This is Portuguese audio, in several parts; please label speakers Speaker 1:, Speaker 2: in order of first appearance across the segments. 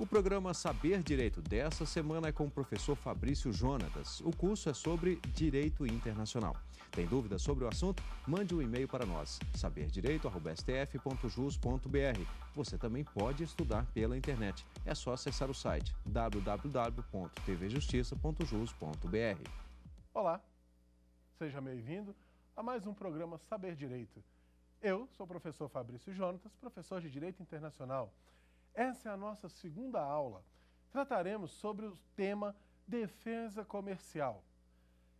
Speaker 1: O programa Saber Direito dessa semana é com o professor Fabrício Jonatas. O curso é sobre direito internacional. Tem dúvidas sobre o assunto? Mande um e-mail para nós, saberdireito.stf.jus.br. Você também pode estudar pela internet. É só acessar o site www.tvjustiça.jus.br. Olá, seja bem-vindo a mais um programa Saber Direito. Eu sou o professor Fabrício Jonatas, professor de Direito Internacional. Essa é a nossa segunda aula. Trataremos sobre o tema defesa comercial.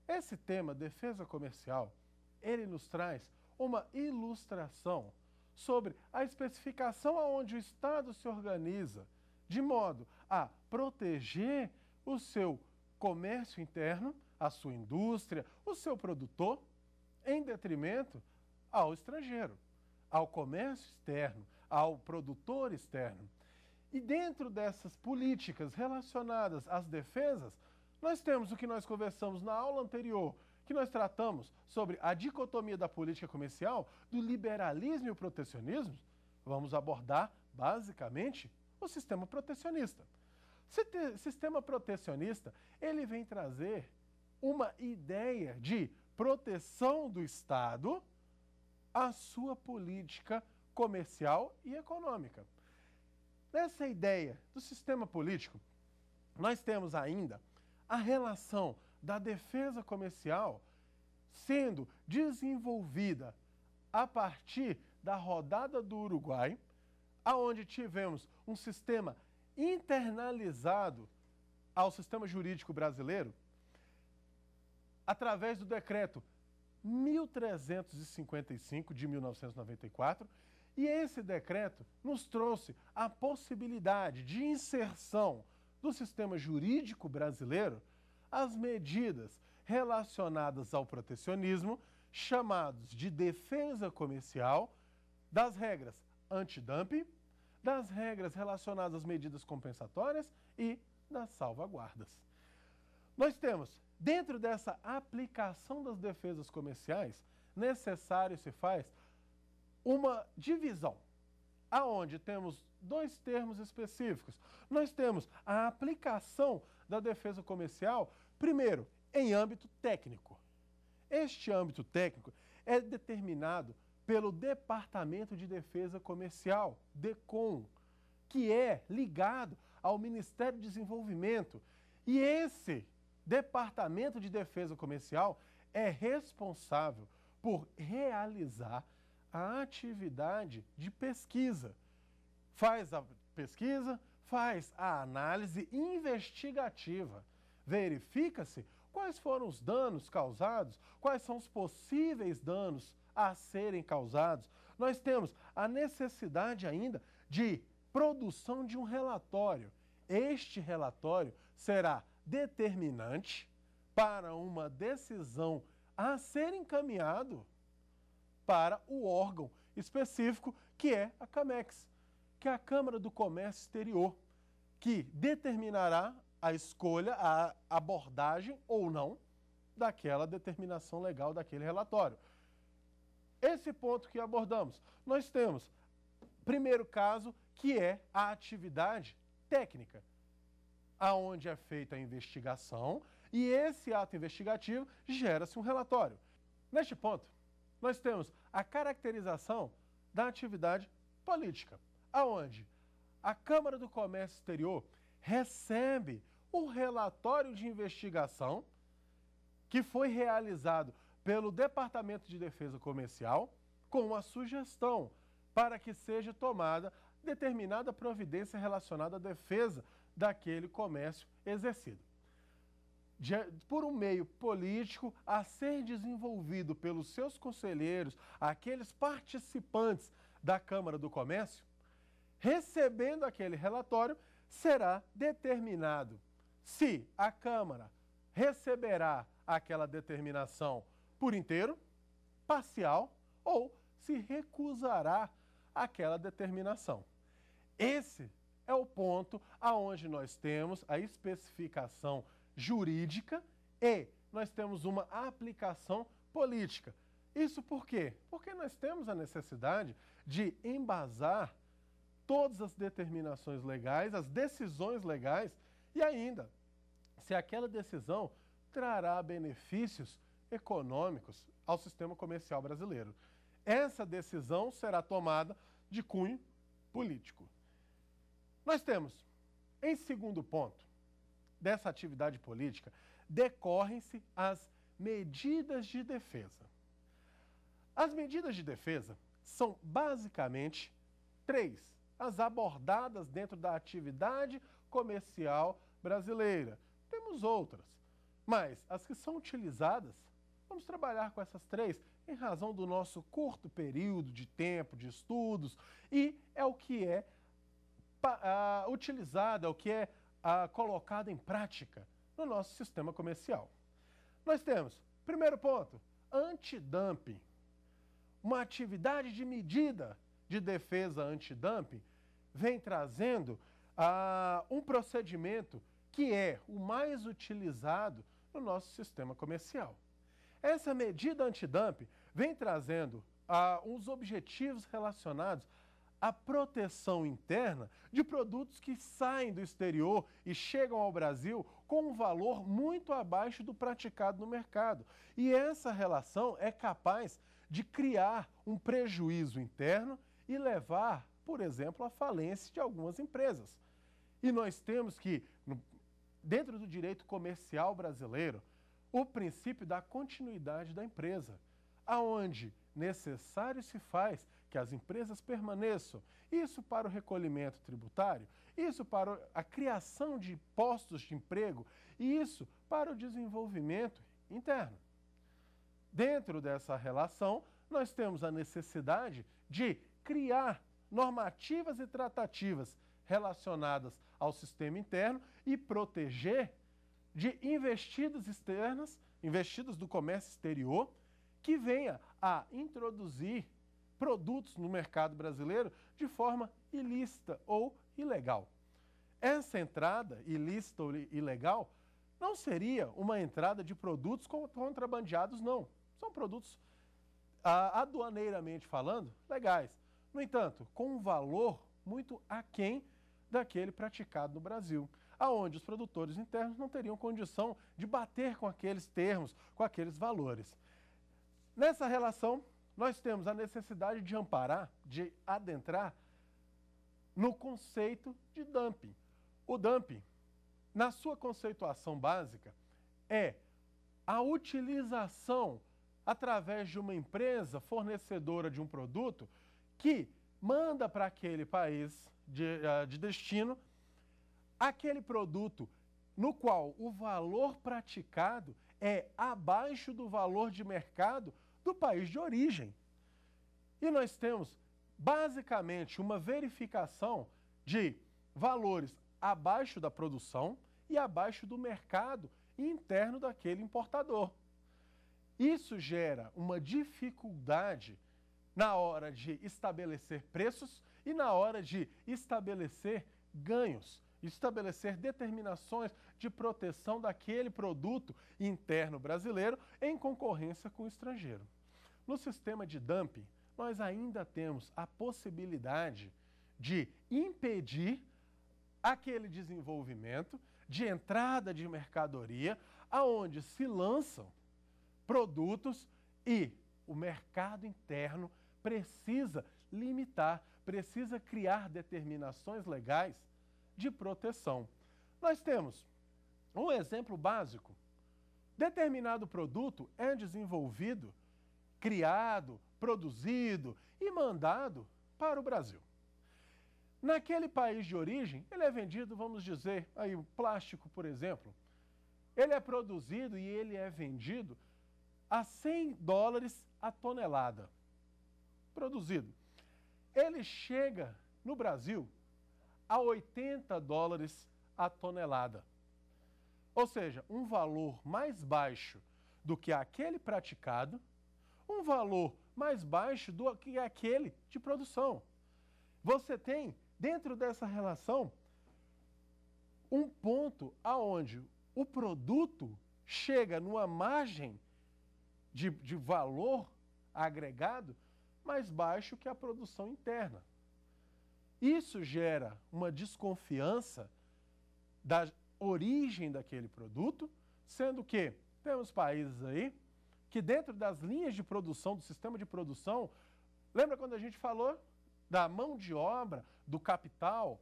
Speaker 1: Esse tema defesa comercial, ele nos traz uma ilustração sobre a especificação aonde o Estado se organiza de modo a proteger o seu comércio interno, a sua indústria, o seu produtor, em detrimento ao estrangeiro, ao comércio externo, ao produtor externo. E dentro dessas políticas relacionadas às defesas, nós temos o que nós conversamos na aula anterior, que nós tratamos sobre a dicotomia da política comercial, do liberalismo e o protecionismo. Vamos abordar, basicamente, o sistema protecionista. sistema protecionista, ele vem trazer uma ideia de proteção do Estado à sua política comercial e econômica. Nessa ideia do sistema político, nós temos ainda a relação da defesa comercial sendo desenvolvida a partir da rodada do Uruguai, aonde tivemos um sistema internalizado ao sistema jurídico brasileiro através do decreto 1355 de 1994 e esse decreto nos trouxe a possibilidade de inserção do sistema jurídico brasileiro as medidas relacionadas ao protecionismo, chamados de defesa comercial, das regras antidumping, das regras relacionadas às medidas compensatórias e das salvaguardas. Nós temos, dentro dessa aplicação das defesas comerciais, necessário se faz uma divisão, aonde temos dois termos específicos. Nós temos a aplicação da defesa comercial, primeiro, em âmbito técnico. Este âmbito técnico é determinado pelo Departamento de Defesa Comercial, DECOM, que é ligado ao Ministério do Desenvolvimento. E esse Departamento de Defesa Comercial é responsável por realizar a atividade de pesquisa. Faz a pesquisa, faz a análise investigativa. Verifica-se quais foram os danos causados, quais são os possíveis danos a serem causados. Nós temos a necessidade ainda de produção de um relatório. Este relatório será determinante para uma decisão a ser encaminhado para o órgão específico que é a CAMEX, que é a Câmara do Comércio Exterior, que determinará a escolha, a abordagem ou não daquela determinação legal daquele relatório. Esse ponto que abordamos, nós temos primeiro caso que é a atividade técnica, aonde é feita a investigação e esse ato investigativo gera-se um relatório. Neste ponto, nós temos a caracterização da atividade política, aonde a Câmara do Comércio Exterior recebe o relatório de investigação que foi realizado pelo Departamento de Defesa Comercial com a sugestão para que seja tomada determinada providência relacionada à defesa daquele comércio exercido por um meio político a ser desenvolvido pelos seus conselheiros, aqueles participantes da Câmara do Comércio, recebendo aquele relatório, será determinado se a Câmara receberá aquela determinação por inteiro, parcial ou se recusará aquela determinação. Esse é o ponto aonde nós temos a especificação jurídica e nós temos uma aplicação política. Isso por quê? Porque nós temos a necessidade de embasar todas as determinações legais, as decisões legais e ainda se aquela decisão trará benefícios econômicos ao sistema comercial brasileiro. Essa decisão será tomada de cunho político. Nós temos, em segundo ponto, dessa atividade política decorrem-se as medidas de defesa. As medidas de defesa são basicamente três: as abordadas dentro da atividade comercial brasileira. Temos outras, mas as que são utilizadas, vamos trabalhar com essas três em razão do nosso curto período de tempo, de estudos, e é o que é ah, utilizado, é o que é ah, colocada em prática no nosso sistema comercial. Nós temos, primeiro ponto, antidumping. Uma atividade de medida de defesa antidumping vem trazendo ah, um procedimento que é o mais utilizado no nosso sistema comercial. Essa medida antidumping vem trazendo ah, uns objetivos relacionados a proteção interna de produtos que saem do exterior e chegam ao Brasil com um valor muito abaixo do praticado no mercado. E essa relação é capaz de criar um prejuízo interno e levar, por exemplo, à falência de algumas empresas. E nós temos que, dentro do direito comercial brasileiro, o princípio da continuidade da empresa, aonde necessário se faz que as empresas permaneçam. Isso para o recolhimento tributário, isso para a criação de postos de emprego e isso para o desenvolvimento interno. Dentro dessa relação, nós temos a necessidade de criar normativas e tratativas relacionadas ao sistema interno e proteger de investidas externas, investidas do comércio exterior, que venha a introduzir produtos no mercado brasileiro de forma ilícita ou ilegal. Essa entrada, ilícita ou ilegal, não seria uma entrada de produtos contrabandeados, não. São produtos, ah, aduaneiramente falando, legais. No entanto, com um valor muito aquém daquele praticado no Brasil, aonde os produtores internos não teriam condição de bater com aqueles termos, com aqueles valores. Nessa relação, nós temos a necessidade de amparar, de adentrar no conceito de dumping. O dumping, na sua conceituação básica, é a utilização através de uma empresa fornecedora de um produto que manda para aquele país de, eh, de, destino aquele produto no qual o valor praticado é abaixo do valor de mercado do país de origem. E nós temos, basicamente, uma verificação de valores abaixo da produção e abaixo do mercado interno daquele importador. Isso gera uma dificuldade na hora de estabelecer preços e na hora de estabelecer ganhos, estabelecer determinações de proteção daquele produto interno brasileiro em concorrência com o estrangeiro. No sistema de dumping, nós ainda temos a possibilidade de impedir aquele desenvolvimento de entrada de mercadoria, aonde se lançam produtos e o mercado interno precisa limitar, precisa criar determinações legais de proteção. Nós temos um exemplo básico. Determinado produto é desenvolvido criado, produzido e mandado para o Brasil. Naquele país de origem, ele é vendido, vamos dizer, aí o plástico, por exemplo, ele é produzido e ele é vendido a 100 dólares a tonelada. Produzido. Ele chega no Brasil a 80 dólares a tonelada. Ou seja, um valor mais baixo do que aquele praticado um valor mais baixo do que aquele de produção. Você tem, dentro dessa relação, um ponto aonde o produto chega numa margem de, de valor agregado mais baixo que a produção interna. Isso gera uma desconfiança da origem daquele produto, sendo que temos países aí que dentro das linhas de produção, do sistema de produção, lembra quando a gente falou da mão de obra, do capital?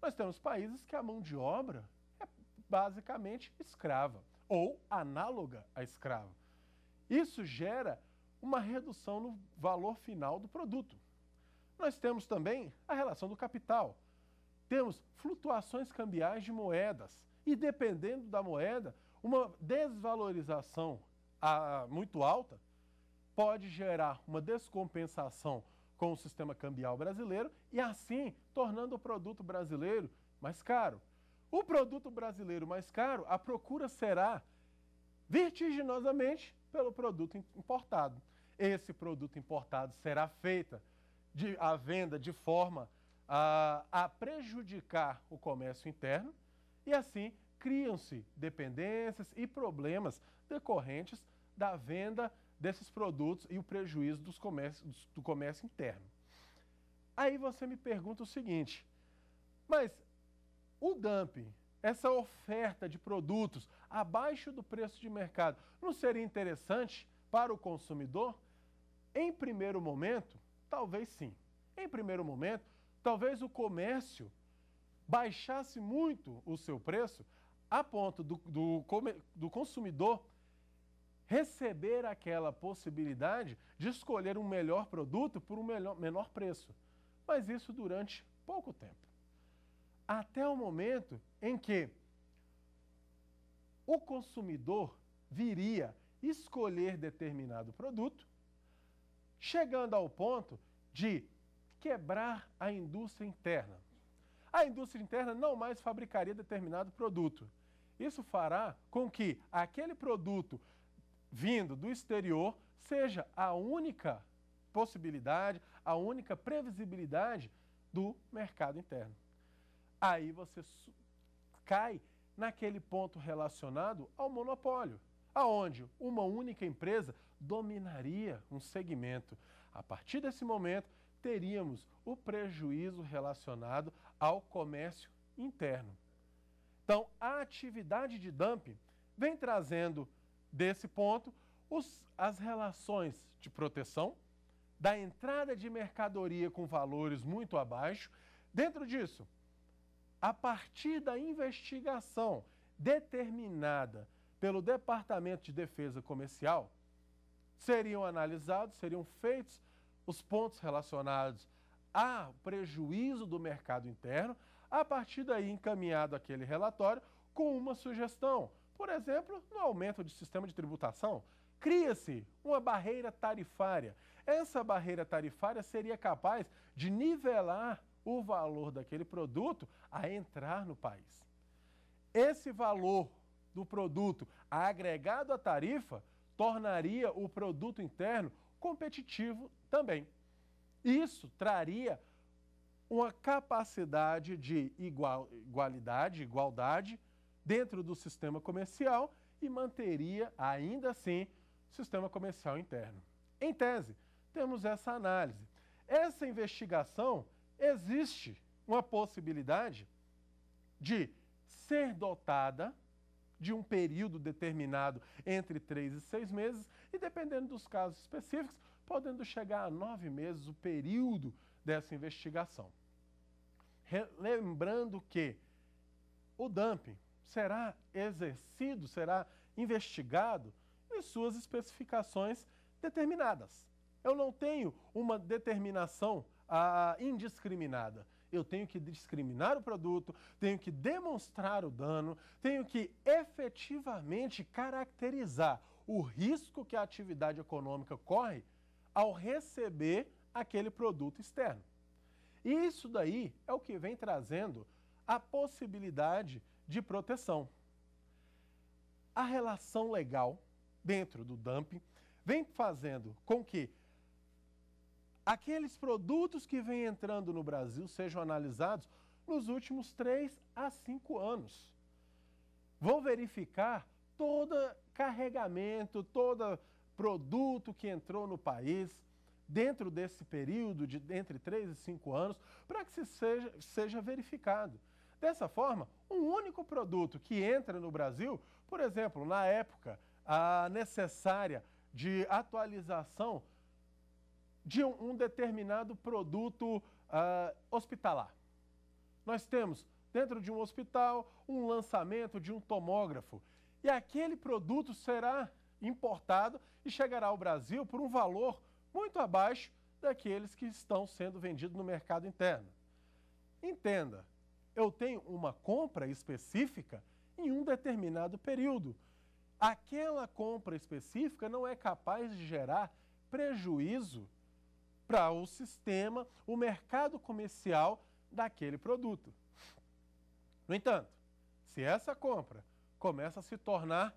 Speaker 1: Nós temos países que a mão de obra é basicamente escrava ou análoga à escrava. Isso gera uma redução no valor final do produto. Nós temos também a relação do capital. Temos flutuações cambiais de moedas e, dependendo da moeda, uma desvalorização a, muito alta, pode gerar uma descompensação com o sistema cambial brasileiro e assim tornando o produto brasileiro mais caro. O produto brasileiro mais caro, a procura será vertiginosamente pelo produto importado. Esse produto importado será feita de, a venda de forma a, a prejudicar o comércio interno e assim criam-se dependências e problemas decorrentes da venda desses produtos e o prejuízo dos comércios, do comércio interno. Aí você me pergunta o seguinte, mas o dumping, essa oferta de produtos abaixo do preço de mercado, não seria interessante para o consumidor? Em primeiro momento, talvez sim. Em primeiro momento, talvez o comércio baixasse muito o seu preço a ponto do, do, do consumidor receber aquela possibilidade de escolher um melhor produto por um melhor, menor preço. Mas isso durante pouco tempo. Até o momento em que o consumidor viria escolher determinado produto, chegando ao ponto de quebrar a indústria interna. A indústria interna não mais fabricaria determinado produto. Isso fará com que aquele produto vindo do exterior seja a única possibilidade, a única previsibilidade do mercado interno. Aí você cai naquele ponto relacionado ao monopólio, aonde uma única empresa dominaria um segmento. A partir desse momento, teríamos o prejuízo relacionado ao comércio interno. Então, a atividade de dumping vem trazendo desse ponto os, as relações de proteção, da entrada de mercadoria com valores muito abaixo. Dentro disso, a partir da investigação determinada pelo Departamento de Defesa Comercial, seriam analisados, seriam feitos os pontos relacionados ao prejuízo do mercado interno, a partir daí encaminhado aquele relatório com uma sugestão, por exemplo, no aumento de sistema de tributação, cria-se uma barreira tarifária. Essa barreira tarifária seria capaz de nivelar o valor daquele produto a entrar no país. Esse valor do produto agregado à tarifa tornaria o produto interno competitivo também. Isso traria uma capacidade de igual, igualdade, igualdade dentro do sistema comercial e manteria, ainda assim, o sistema comercial interno. Em tese, temos essa análise. Essa investigação existe uma possibilidade de ser dotada de um período determinado entre três e seis meses, e dependendo dos casos específicos, podendo chegar a nove meses o período dessa investigação. Lembrando que o dumping será exercido, será investigado em suas especificações determinadas. Eu não tenho uma determinação ah, ah, indiscriminada. Eu tenho que discriminar o produto, tenho que demonstrar o dano, tenho que efetivamente caracterizar o risco que a atividade econômica corre ao receber aquele produto externo. E isso daí é o que vem trazendo a possibilidade de proteção. A relação legal dentro do dumping vem fazendo com que aqueles produtos que vêm entrando no Brasil sejam analisados nos últimos três a cinco anos. Vão verificar todo carregamento, todo produto que entrou no país dentro desse período de entre 3 e 5 anos, para que seja, seja verificado. Dessa forma, um único produto que entra no Brasil, por exemplo, na época a necessária de atualização de um, determinado produto uh, hospitalar. Nós temos dentro de um hospital um lançamento de um tomógrafo e aquele produto será importado e chegará ao Brasil por um valor muito abaixo daqueles que estão sendo vendidos no mercado interno. Entenda, eu tenho uma compra específica em um determinado período. Aquela compra específica não é capaz de gerar prejuízo para o sistema, o mercado comercial daquele produto. No entanto, se essa compra começa a se tornar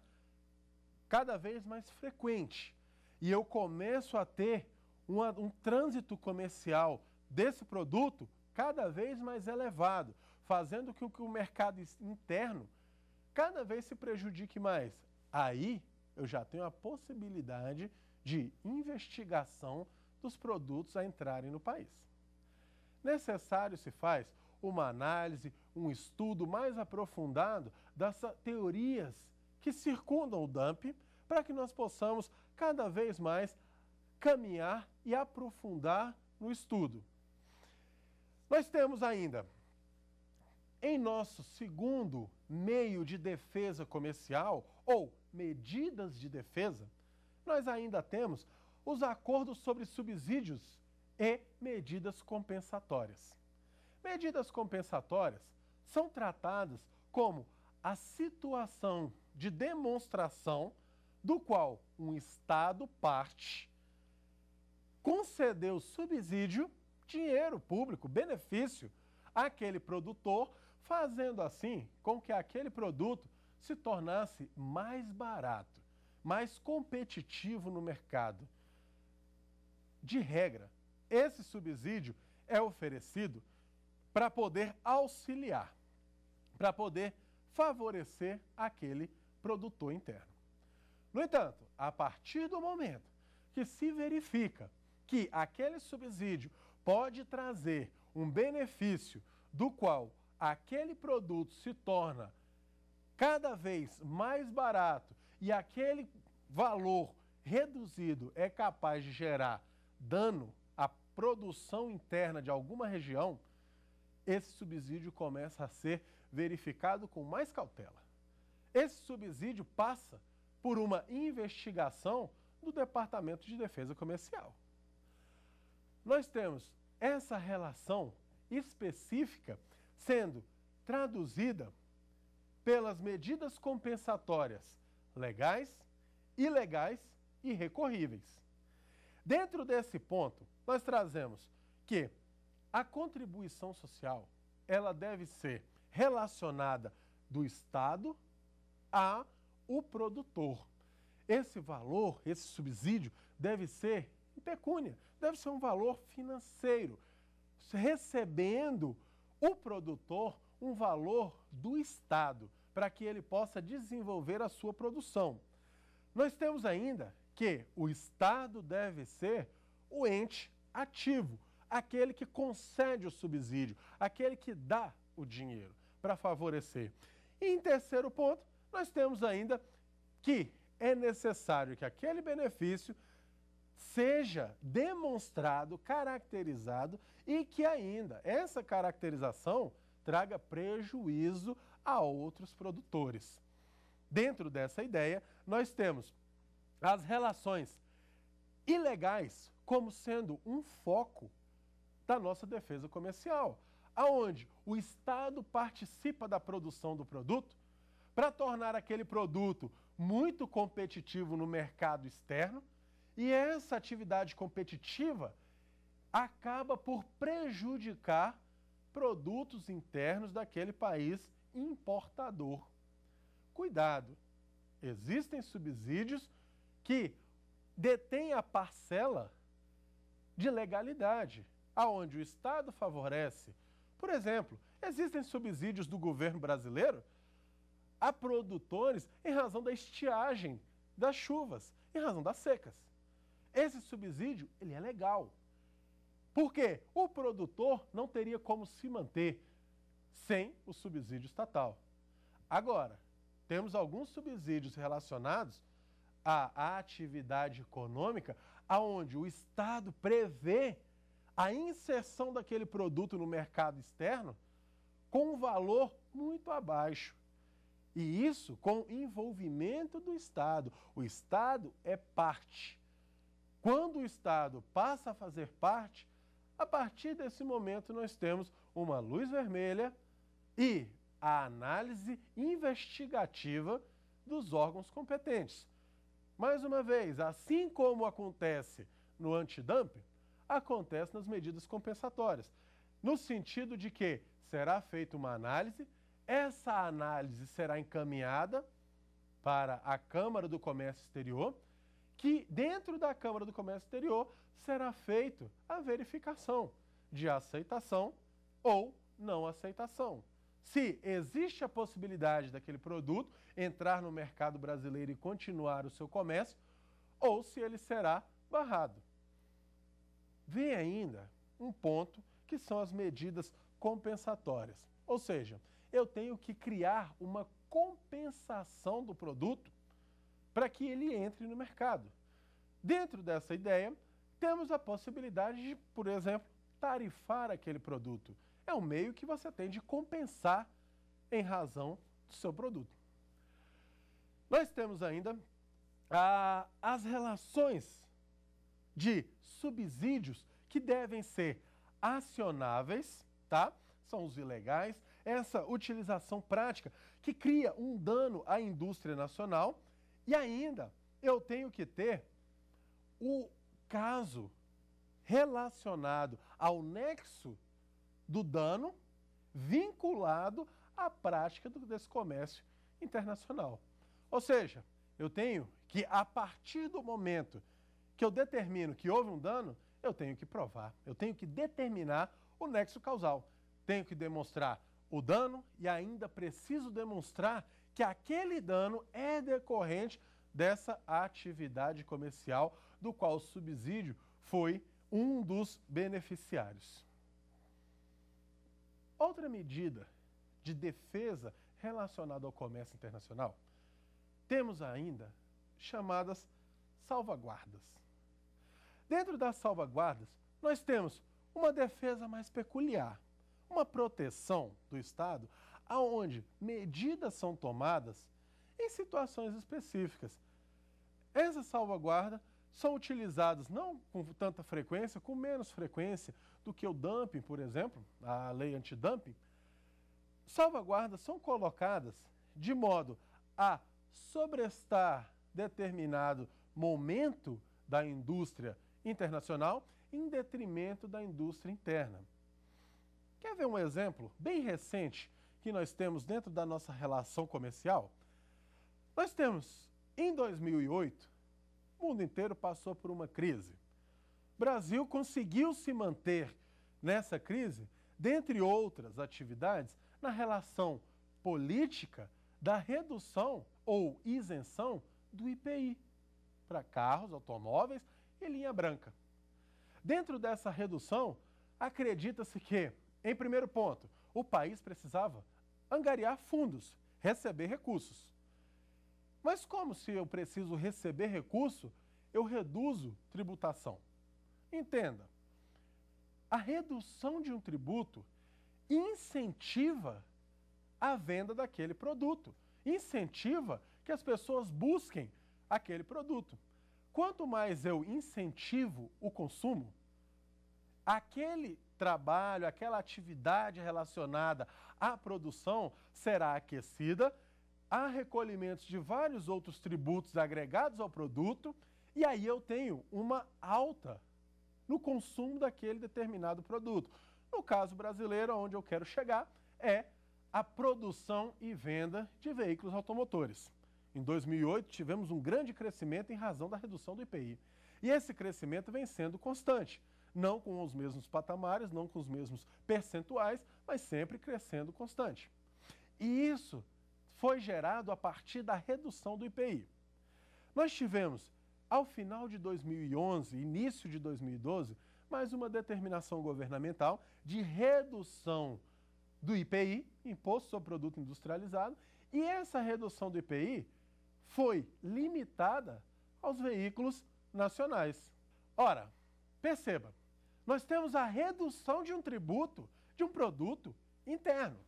Speaker 1: cada vez mais frequente e eu começo a ter uma, um trânsito comercial desse produto cada vez mais elevado, fazendo com que o mercado interno cada vez se prejudique mais. Aí eu já tenho a possibilidade de investigação dos produtos a entrarem no país. Necessário se faz uma análise, um estudo mais aprofundado das teorias que circundam o dump para que nós possamos cada vez mais caminhar e aprofundar no estudo. Nós temos ainda em nosso segundo meio de defesa comercial, ou medidas de defesa, nós ainda temos os acordos sobre subsídios e medidas compensatórias. Medidas compensatórias são tratadas como a situação de demonstração do qual um Estado parte concedeu subsídio, dinheiro público, benefício, àquele produtor fazendo assim com que aquele produto se tornasse mais barato, mais competitivo no mercado. De regra, esse subsídio é oferecido para poder auxiliar, para poder favorecer aquele produtor interno. No entanto, a partir do momento que se verifica que aquele subsídio pode trazer um benefício do qual aquele produto se torna cada vez mais barato e aquele valor reduzido é capaz de gerar dano à produção interna de alguma região, esse subsídio começa a ser verificado com mais cautela. Esse subsídio passa por uma investigação do Departamento de Defesa Comercial. Nós temos essa relação específica sendo traduzida pelas medidas compensatórias legais, ilegais e recorríveis. Dentro desse ponto, nós trazemos que a contribuição social, ela deve ser relacionada do Estado a o produtor. Esse valor, esse subsídio deve ser pecúnia, deve ser um valor financeiro, recebendo o produtor um valor do Estado para que ele possa desenvolver a sua produção. Nós temos ainda que o Estado deve ser o ente ativo, aquele que concede o subsídio, aquele que dá o dinheiro para favorecer. E em terceiro ponto, nós temos ainda que é necessário que aquele benefício seja demonstrado, caracterizado e que ainda essa caracterização traga prejuízo a outros produtores. Dentro dessa ideia, nós temos as relações ilegais como sendo um foco da nossa defesa comercial, aonde o Estado participa da produção do produto para tornar aquele produto muito competitivo no mercado externo, e essa atividade competitiva acaba por prejudicar produtos internos daquele país importador. Cuidado! Existem subsídios que detêm a parcela de legalidade, aonde o Estado favorece. Por exemplo, existem subsídios do governo brasileiro a produtores em razão da estiagem das chuvas, em razão das secas. Esse subsídio, ele é legal. Por quê? O produtor não teria como se manter sem o subsídio estatal. Agora, temos alguns subsídios relacionados à atividade econômica, aonde o Estado prevê a inserção daquele produto no mercado externo com um valor muito abaixo. E isso com envolvimento do Estado. O Estado é parte. Quando o Estado passa a fazer parte, a partir desse momento nós temos uma luz vermelha e a análise investigativa dos órgãos competentes. Mais uma vez, assim como acontece no antidumping, acontece nas medidas compensatórias, no sentido de que será feita uma análise, essa análise será encaminhada para a Câmara do Comércio Exterior que dentro da Câmara do Comércio Exterior será feito a verificação de aceitação ou não aceitação. Se existe a possibilidade daquele produto entrar no mercado brasileiro e continuar o seu comércio, ou se ele será barrado. Vem ainda um ponto que são as medidas compensatórias. Ou seja, eu tenho que criar uma compensação do produto para que ele entre no mercado. Dentro dessa ideia, temos a possibilidade de, por exemplo, tarifar aquele produto. É um meio que você tem de compensar em razão do seu produto. Nós temos ainda as relações de subsídios que devem ser acionáveis, tá? São os ilegais. Essa utilização prática que cria um dano à indústria nacional e ainda, eu tenho que ter o caso relacionado ao nexo do dano vinculado à prática desse comércio internacional. Ou seja, eu tenho que, a partir do momento que eu determino que houve um dano, eu tenho que provar, eu tenho que determinar o nexo causal. Tenho que demonstrar o dano e ainda preciso demonstrar que aquele dano é decorrente dessa atividade comercial do qual o subsídio foi um dos beneficiários. Outra medida de defesa relacionada ao comércio internacional, temos ainda chamadas salvaguardas. Dentro das salvaguardas, nós temos uma defesa mais peculiar, uma proteção do Estado aonde medidas são tomadas em situações específicas. Essa salvaguarda são utilizadas não com tanta frequência, com menos frequência do que o dumping, por exemplo, a lei antidumping. Salvaguardas são colocadas de modo a sobrestar determinado momento da indústria internacional em detrimento da indústria interna. Quer ver um exemplo bem recente que nós temos dentro da nossa relação comercial? Nós temos, em 2008, o mundo inteiro passou por uma crise. O Brasil conseguiu se manter nessa crise, dentre outras atividades, na relação política da redução ou isenção do IPI para carros, automóveis e linha branca. Dentro dessa redução, acredita-se que, em primeiro ponto, o país precisava angariar fundos, receber recursos. Mas como se eu preciso receber recurso, eu reduzo tributação? Entenda, a redução de um tributo incentiva a venda daquele produto, incentiva que as pessoas busquem aquele produto. Quanto mais eu incentivo o consumo, aquele trabalho, aquela atividade relacionada à produção será aquecida, há recolhimentos de vários outros tributos agregados ao produto, e aí eu tenho uma alta no consumo daquele determinado produto. No caso brasileiro, onde eu quero chegar é a produção e venda de veículos automotores. Em 2008, tivemos um grande crescimento em razão da redução do IPI. E esse crescimento vem sendo constante não com os mesmos patamares, não com os mesmos percentuais, mas sempre crescendo constante. E isso foi gerado a partir da redução do IPI. Nós tivemos, ao final de 2011, início de 2012, mais uma determinação governamental de redução do IPI, Imposto sobre Produto Industrializado, e essa redução do IPI foi limitada aos veículos nacionais. Ora, Perceba, nós temos a redução de um tributo de um produto interno,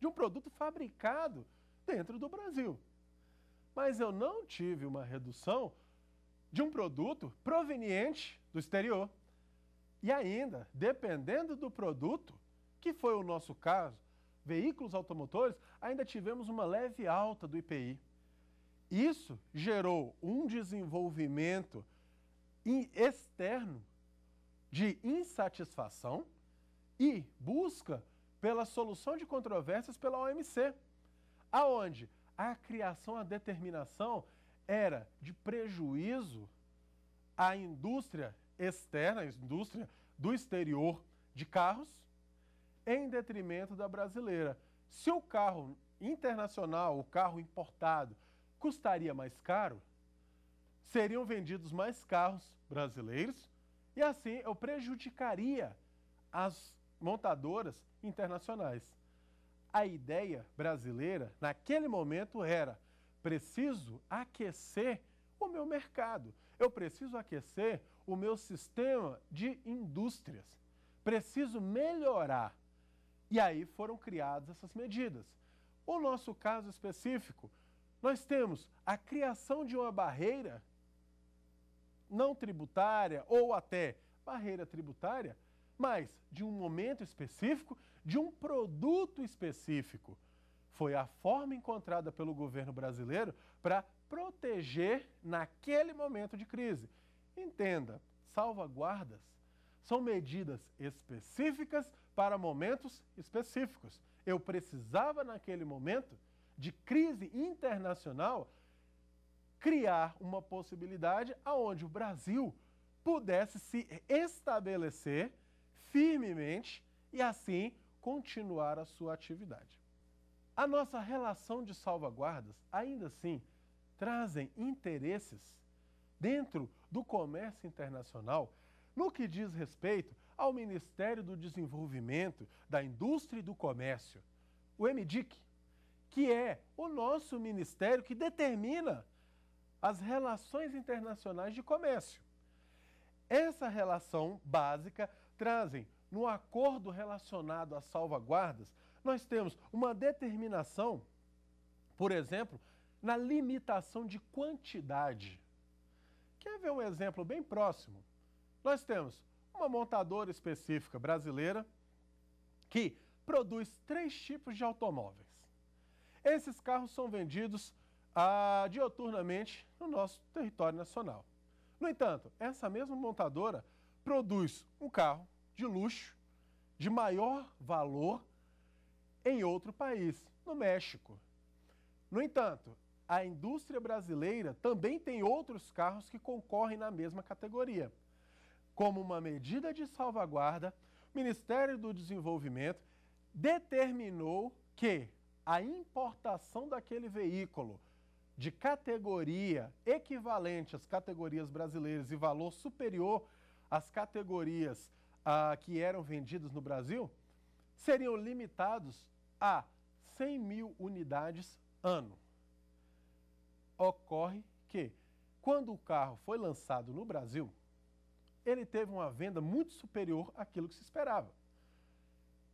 Speaker 1: de um produto fabricado dentro do Brasil. Mas eu não tive uma redução de um produto proveniente do exterior. E ainda, dependendo do produto, que foi o nosso caso, veículos automotores, ainda tivemos uma leve alta do IPI. Isso gerou um desenvolvimento externo de insatisfação e busca pela solução de controvérsias pela OMC, aonde a criação, a determinação era de prejuízo à indústria externa, à indústria do exterior de carros, em detrimento da brasileira. Se o carro internacional, o carro importado, custaria mais caro, seriam vendidos mais carros brasileiros e assim eu prejudicaria as montadoras internacionais. A ideia brasileira, naquele momento, era: preciso aquecer o meu mercado, eu preciso aquecer o meu sistema de indústrias, preciso melhorar. E aí foram criadas essas medidas. O nosso caso específico, nós temos a criação de uma barreira não tributária ou até barreira tributária, mas de um momento específico, de um produto específico. Foi a forma encontrada pelo governo brasileiro para proteger naquele momento de crise. Entenda, salvaguardas são medidas específicas para momentos específicos. Eu precisava, naquele momento de crise internacional, criar uma possibilidade aonde o Brasil pudesse se estabelecer firmemente e assim continuar a sua atividade. A nossa relação de salvaguardas, ainda assim, trazem interesses dentro do comércio internacional no que diz respeito ao Ministério do Desenvolvimento, da Indústria e do Comércio, o MDIC, que é o nosso ministério que determina as relações internacionais de comércio. Essa relação básica trazem no acordo relacionado às salvaguardas, nós temos uma determinação, por exemplo, na limitação de quantidade. Quer ver um exemplo bem próximo? Nós temos uma montadora específica brasileira que produz três tipos de automóveis. Esses carros são vendidos ah, dioturnamente no nosso território nacional. No entanto, essa mesma montadora produz um carro de luxo de maior valor em outro país, no México. No entanto, a indústria brasileira também tem outros carros que concorrem na mesma categoria. Como uma medida de salvaguarda, o Ministério do Desenvolvimento determinou que a importação daquele veículo de categoria equivalente às categorias brasileiras e valor superior às categorias ah, que eram vendidas no Brasil, seriam limitados a 100 mil unidades ano. Ocorre que, quando o carro foi lançado no Brasil, ele teve uma venda muito superior àquilo que se esperava.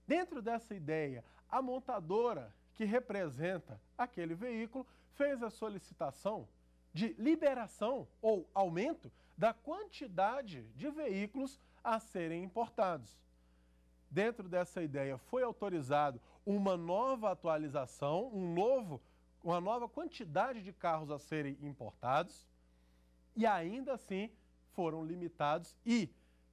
Speaker 1: Dentro dessa ideia, a montadora que representa aquele veículo fez a solicitação de liberação ou aumento da quantidade de veículos a serem importados. Dentro dessa ideia, foi autorizado uma nova atualização, um novo, uma nova quantidade de carros a serem importados, e ainda assim foram limitados e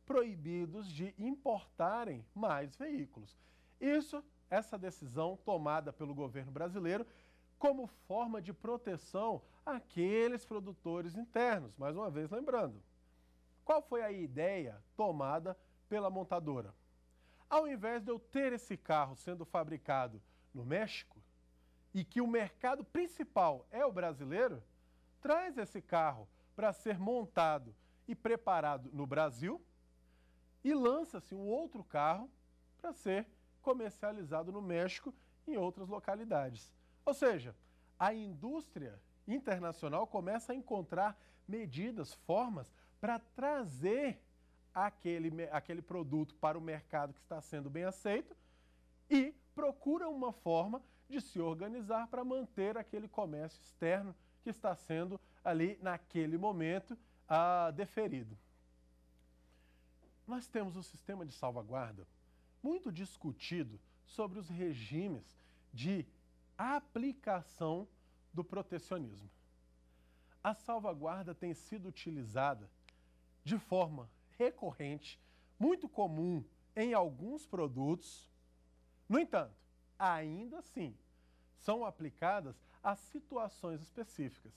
Speaker 1: proibidos de importarem mais veículos. Isso, essa decisão tomada pelo governo brasileiro, como forma de proteção àqueles produtores internos. Mais uma vez, lembrando, qual foi a ideia tomada pela montadora? Ao invés de eu ter esse carro sendo fabricado no México e que o mercado principal é o brasileiro, traz esse carro para ser montado e preparado no Brasil e lança-se um outro carro para ser comercializado no México e em outras localidades. Ou seja, a indústria internacional começa a encontrar medidas, formas para trazer aquele, aquele produto para o mercado que está sendo bem aceito e procura uma forma de se organizar para manter aquele comércio externo que está sendo ali naquele momento ah, deferido. Nós temos o um sistema de salvaguarda muito discutido sobre os regimes de aplicação do protecionismo. A salvaguarda tem sido utilizada de forma recorrente, muito comum em alguns produtos. No entanto, ainda assim, são aplicadas a situações específicas.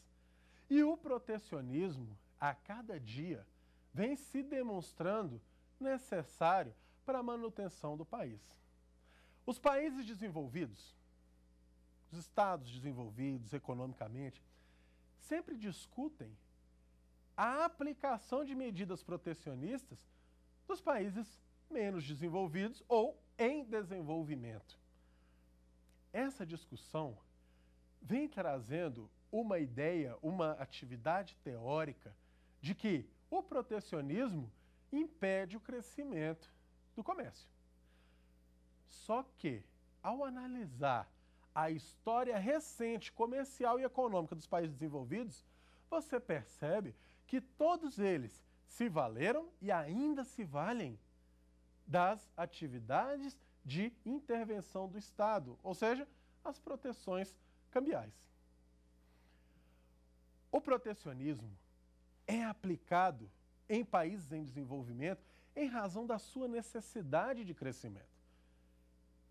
Speaker 1: E o protecionismo, a cada dia, vem se demonstrando necessário para a manutenção do país. Os países desenvolvidos os estados desenvolvidos economicamente, sempre discutem a aplicação de medidas protecionistas dos países menos desenvolvidos ou em desenvolvimento. Essa discussão vem trazendo uma ideia, uma atividade teórica de que o protecionismo impede o crescimento do comércio. Só que, ao analisar a história recente comercial e econômica dos países desenvolvidos, você percebe que todos eles se valeram e ainda se valem das atividades de intervenção do Estado, ou seja, as proteções cambiais. O protecionismo é aplicado em países em desenvolvimento em razão da sua necessidade de crescimento.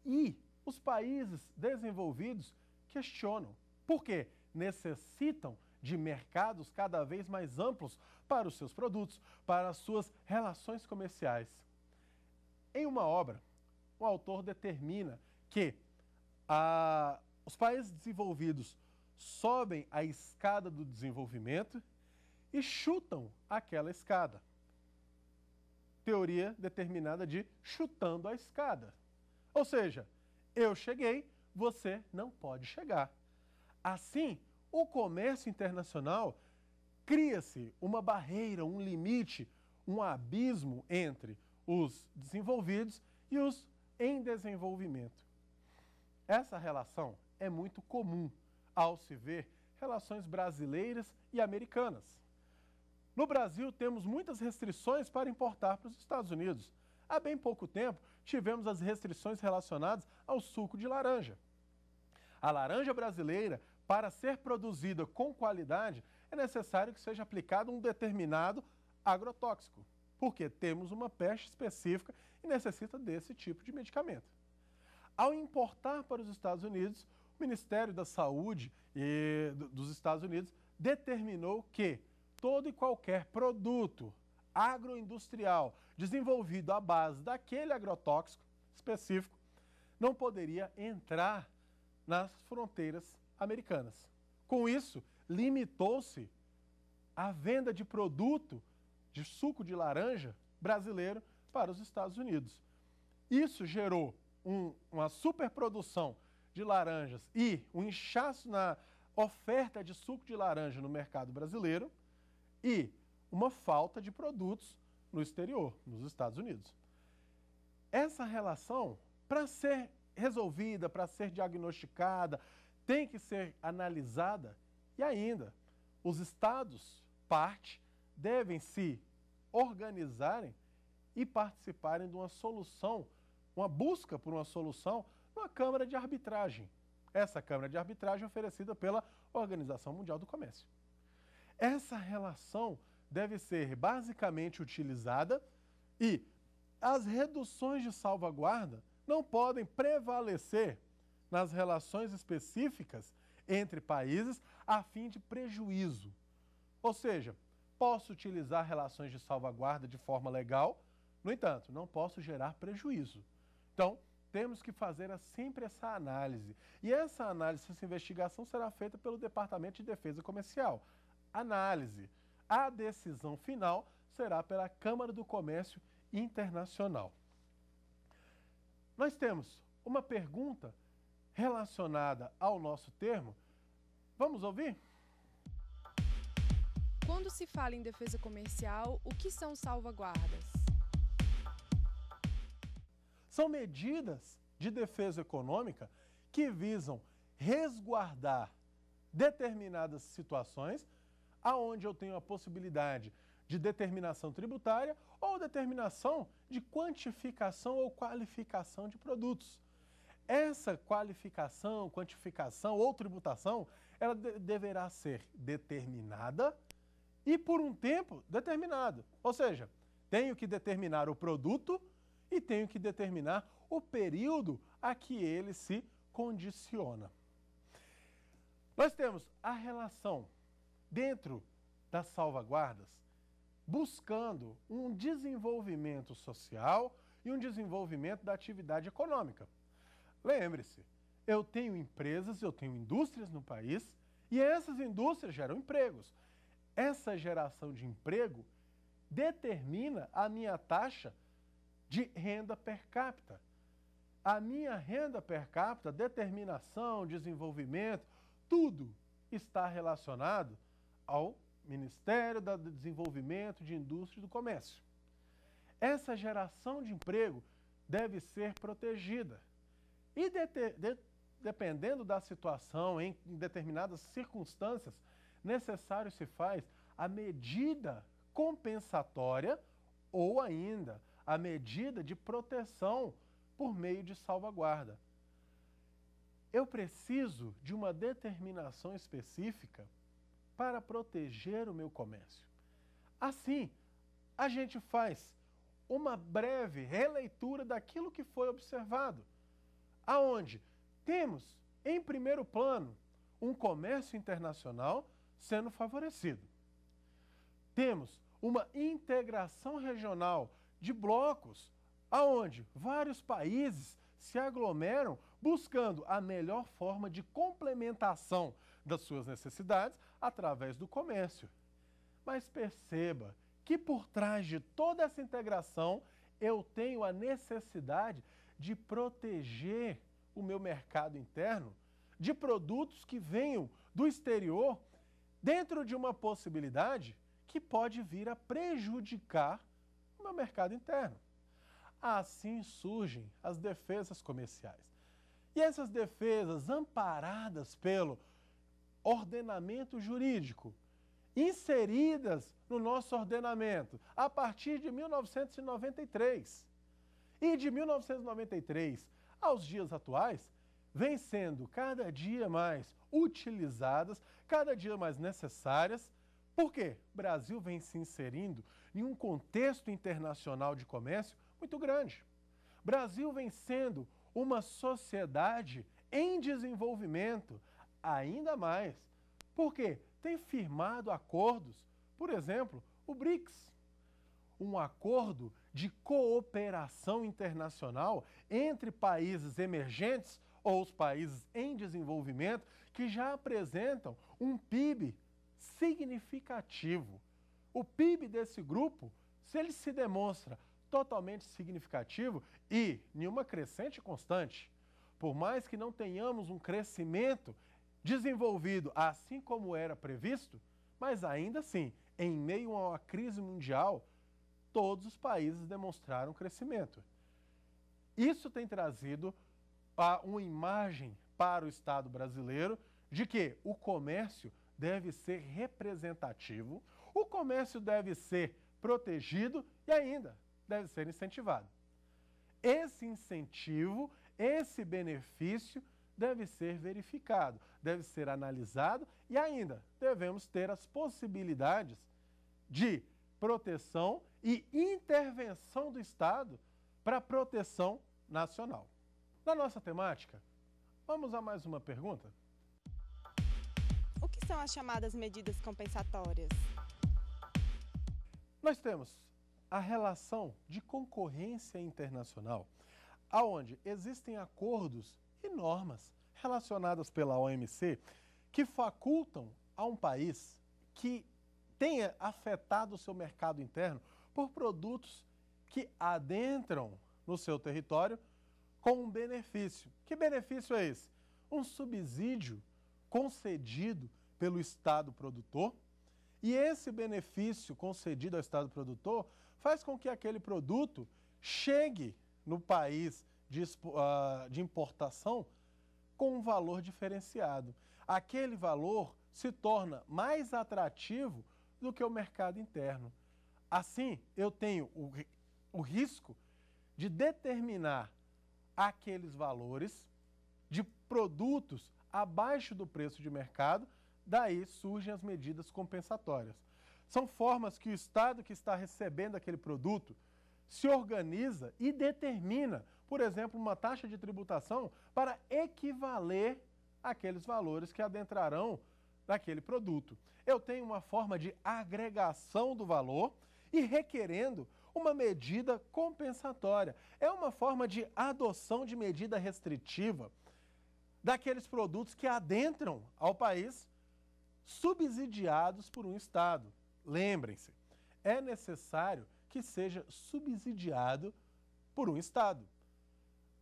Speaker 1: E os países desenvolvidos questionam. Por quê? Necessitam de mercados cada vez mais amplos para os seus produtos, para as suas relações comerciais. Em uma obra, o autor determina que a, os países desenvolvidos sobem a escada do desenvolvimento e chutam aquela escada. Teoria determinada de chutando a escada. Ou seja, eu cheguei, você não pode chegar. Assim, o comércio internacional cria-se uma barreira, um limite, um abismo entre os desenvolvidos e os em desenvolvimento. Essa relação é muito comum ao se ver relações brasileiras e americanas. No Brasil, temos muitas restrições para importar para os Estados Unidos. Há bem pouco tempo, tivemos as restrições relacionadas ao suco de laranja. A laranja brasileira, para ser produzida com qualidade, é necessário que seja aplicado um determinado agrotóxico, porque temos uma peste específica e necessita desse tipo de medicamento. Ao importar para os Estados Unidos, o Ministério da Saúde dos Estados Unidos determinou que todo e qualquer produto agroindustrial desenvolvido à base daquele agrotóxico específico não poderia entrar nas fronteiras americanas. Com isso, limitou-se a venda de produto de suco de laranja brasileiro para os Estados Unidos. Isso gerou um, uma superprodução de laranjas e um inchaço na oferta de suco de laranja no mercado brasileiro e uma falta de produtos no exterior, nos Estados Unidos. Essa relação, para ser resolvida, para ser diagnosticada, tem que ser analisada e ainda os estados parte devem se organizarem e participarem de uma solução, uma busca por uma solução numa Câmara de Arbitragem. Essa Câmara de Arbitragem é oferecida pela Organização Mundial do Comércio. Essa relação deve ser basicamente utilizada e as reduções de salvaguarda não podem prevalecer nas relações específicas entre países a fim de prejuízo. Ou seja, posso utilizar relações de salvaguarda de forma legal, no entanto, não posso gerar prejuízo. Então, temos que fazer sempre essa análise. E essa análise, essa investigação será feita pelo Departamento de Defesa Comercial. Análise. A decisão final será pela Câmara do Comércio Internacional. Nós temos uma pergunta relacionada ao nosso termo. Vamos ouvir? Quando se fala em defesa comercial, o que são salvaguardas? São medidas de defesa econômica que visam resguardar determinadas situações aonde eu tenho a possibilidade de determinação tributária ou determinação de quantificação ou qualificação de produtos. Essa qualificação, quantificação ou tributação, ela de deverá ser determinada e por um tempo determinado. Ou seja, tenho que determinar o produto e tenho que determinar o período a que ele se condiciona. Nós temos a relação dentro das salvaguardas, buscando um desenvolvimento social e um desenvolvimento da atividade econômica. Lembre-se, eu tenho empresas, eu tenho indústrias no país e essas indústrias geram empregos. Essa geração de emprego determina a minha taxa de renda per capita. A minha renda per capita, determinação, desenvolvimento, tudo está relacionado ao Ministério do Desenvolvimento de Indústria e do Comércio. Essa geração de emprego deve ser protegida e, de, de, dependendo da situação, em, em determinadas circunstâncias, necessário se faz a medida compensatória ou ainda a medida de proteção por meio de salvaguarda. Eu preciso de uma determinação específica para proteger o meu comércio. Assim, a gente faz uma breve releitura daquilo que foi observado, aonde temos em primeiro plano um comércio internacional sendo favorecido. Temos uma integração regional de blocos aonde vários países se aglomeram buscando a melhor forma de complementação das suas necessidades através do comércio. Mas perceba que por trás de toda essa integração eu tenho a necessidade de proteger o meu mercado interno de produtos que venham do exterior dentro de uma possibilidade que pode vir a prejudicar o meu mercado interno. Assim surgem as defesas comerciais. E essas defesas, amparadas pelo ordenamento jurídico, inseridas no nosso ordenamento a partir de 1993. E de 1993 aos dias atuais, vem sendo cada dia mais utilizadas, cada dia mais necessárias. Por quê? O Brasil vem se inserindo em um contexto internacional de comércio muito grande. O Brasil vem sendo uma sociedade em desenvolvimento, ainda mais, porque tem firmado acordos, por exemplo, o BRICS, um acordo de cooperação internacional entre países emergentes ou os países em desenvolvimento que já apresentam um PIB significativo. O PIB desse grupo, se ele se demonstra totalmente significativo e em uma crescente constante, por mais que não tenhamos um crescimento desenvolvido assim como era previsto, mas ainda assim, em meio a uma crise mundial, todos os países demonstraram crescimento. Isso tem trazido ah, uma imagem para o Estado brasileiro de que o comércio deve ser representativo, o comércio deve ser protegido e ainda deve ser incentivado. Esse incentivo, esse benefício deve ser verificado, deve ser analisado e ainda devemos ter as possibilidades de proteção e intervenção do Estado para proteção nacional. Na nossa temática, vamos a mais uma pergunta? O que são as chamadas medidas compensatórias? Nós temos a relação de concorrência internacional, aonde existem acordos e normas relacionadas pela OMC que facultam a um país que tenha afetado o seu mercado interno por produtos que adentram no seu território com um benefício. Que benefício é esse? Um subsídio concedido pelo Estado produtor. E esse benefício concedido ao Estado produtor faz com que aquele produto chegue no país de, uh, de importação com um valor diferenciado. Aquele valor se torna mais atrativo do que o mercado interno. Assim, eu tenho o, o risco de determinar aqueles valores de produtos abaixo do preço de mercado, daí surgem as medidas compensatórias. São formas que o Estado que está recebendo aquele produto se organiza e determina por exemplo, uma taxa de tributação para equivaler aqueles valores que adentrarão daquele produto. Eu tenho uma forma de agregação do valor e requerendo uma medida compensatória. É uma forma de adoção de medida restritiva daqueles produtos que adentram ao país subsidiados por um Estado. Lembrem-se, é necessário que seja subsidiado por um Estado.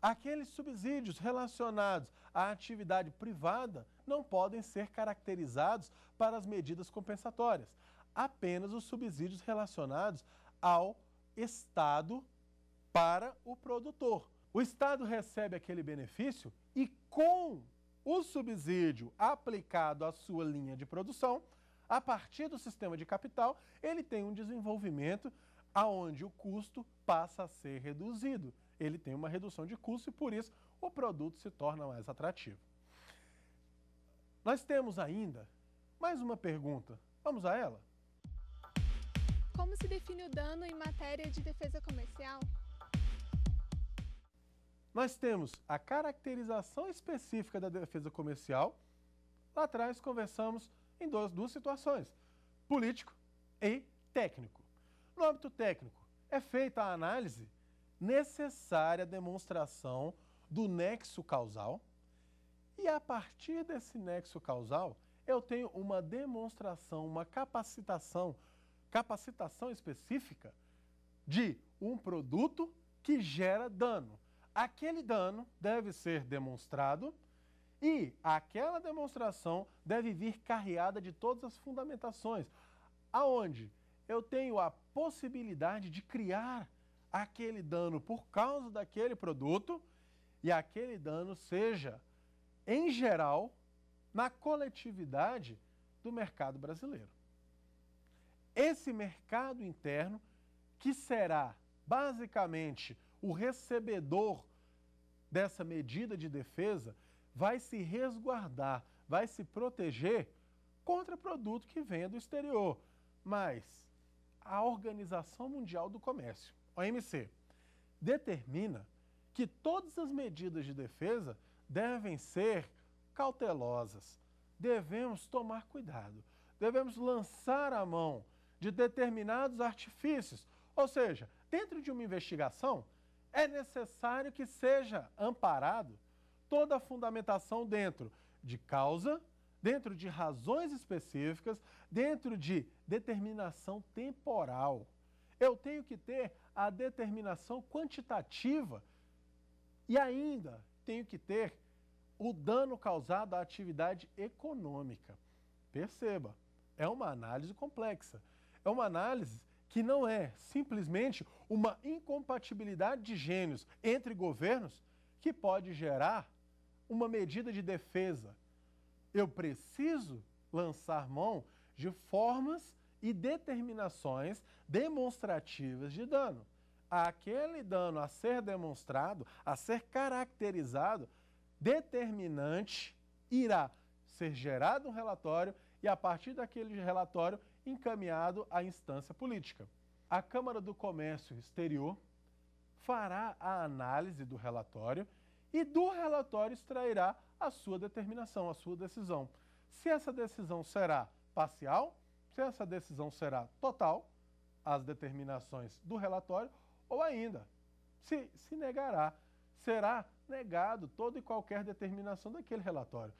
Speaker 1: Aqueles subsídios relacionados à atividade privada não podem ser caracterizados para as medidas compensatórias, apenas os subsídios relacionados ao Estado para o produtor. O Estado recebe aquele benefício e, com o subsídio aplicado à sua linha de produção, a partir do sistema de capital, ele tem um desenvolvimento onde o custo passa a ser reduzido ele tem uma redução de custo e por isso o produto se torna mais atrativo. Nós temos ainda mais uma pergunta. Vamos a ela? Como se define o dano em matéria de defesa comercial? Nós temos a caracterização específica da defesa comercial. Lá atrás conversamos em duas, duas situações, político e técnico. No âmbito técnico, é feita a análise necessária demonstração do nexo causal. E a partir desse nexo causal, eu tenho uma demonstração, uma capacitação, capacitação específica de um produto que gera dano. Aquele dano deve ser demonstrado e aquela demonstração deve vir carreada de todas as fundamentações, aonde eu tenho a possibilidade de criar aquele dano por causa daquele produto e aquele dano seja, em geral, na coletividade do mercado brasileiro. Esse mercado interno, que será basicamente o recebedor dessa medida de defesa, vai se resguardar, vai se proteger contra produto que venha do exterior. Mas a Organização Mundial do Comércio OMC, determina que todas as medidas de defesa devem ser cautelosas. Devemos tomar cuidado, devemos lançar a mão de determinados artifícios. Ou seja, dentro de uma investigação, é necessário que seja amparado toda a fundamentação dentro de causa, dentro de razões específicas, dentro de determinação temporal. Eu tenho que ter a determinação quantitativa e ainda tenho que ter o dano causado à atividade econômica. Perceba, é uma análise complexa. É uma análise que não é simplesmente uma incompatibilidade de gênios entre governos que pode gerar uma medida de defesa. Eu preciso lançar mão de formas e determinações demonstrativas de dano. Aquele dano a ser demonstrado, a ser caracterizado, determinante irá ser gerado um relatório e, a partir daquele relatório, encaminhado à instância política. A Câmara do Comércio Exterior fará a análise do relatório e do relatório extrairá a sua determinação, a sua decisão. Se essa decisão será parcial, se essa decisão será total às determinações do relatório ou ainda se, se negará, será negado toda e qualquer determinação daquele relatório.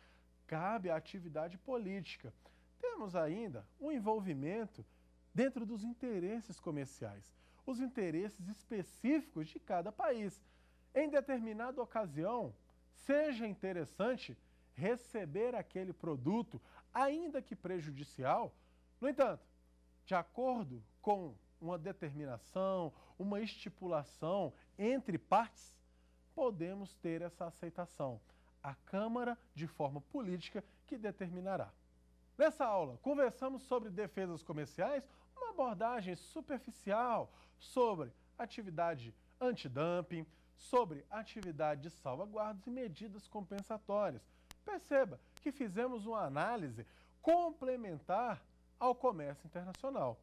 Speaker 1: Cabe à atividade política. Temos ainda o um envolvimento dentro dos interesses comerciais, os interesses específicos de cada país. Em determinada ocasião, seja interessante receber aquele produto, ainda que prejudicial, no entanto, de acordo com uma determinação, uma estipulação entre partes, podemos ter essa aceitação. A Câmara, de forma política, que determinará. Nessa aula, conversamos sobre defesas comerciais, uma abordagem superficial sobre atividade antidumping, sobre atividade de salvaguardas e medidas compensatórias. Perceba que fizemos uma análise complementar ao comércio internacional.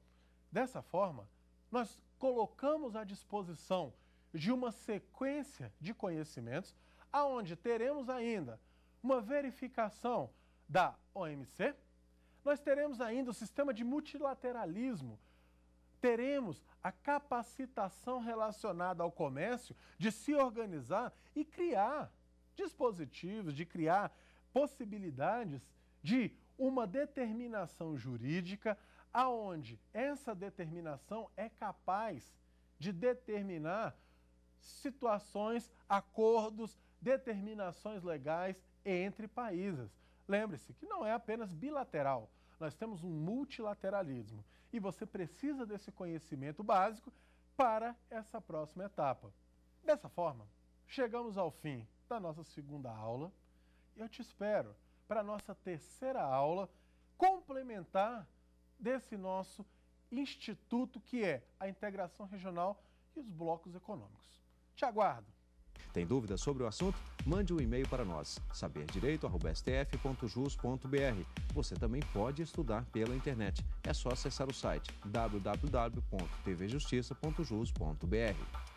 Speaker 1: Dessa forma, nós colocamos à disposição de uma sequência de conhecimentos, aonde teremos ainda uma verificação da OMC, nós teremos ainda o sistema de multilateralismo, teremos a capacitação relacionada ao comércio de se organizar e criar dispositivos, de criar possibilidades de uma determinação jurídica aonde essa determinação é capaz de determinar situações, acordos, determinações legais entre países. Lembre-se que não é apenas bilateral, nós temos um multilateralismo e você precisa desse conhecimento básico para essa próxima etapa. Dessa forma, chegamos ao fim da nossa segunda aula e eu te espero para a nossa terceira aula complementar desse nosso instituto que é a integração regional e os blocos econômicos. Te aguardo! Tem dúvidas sobre o assunto? Mande um e-mail para nós, saberdireito.stf.jus.br. Você também pode estudar pela internet. É só acessar o site www.tvjustiça.jus.br.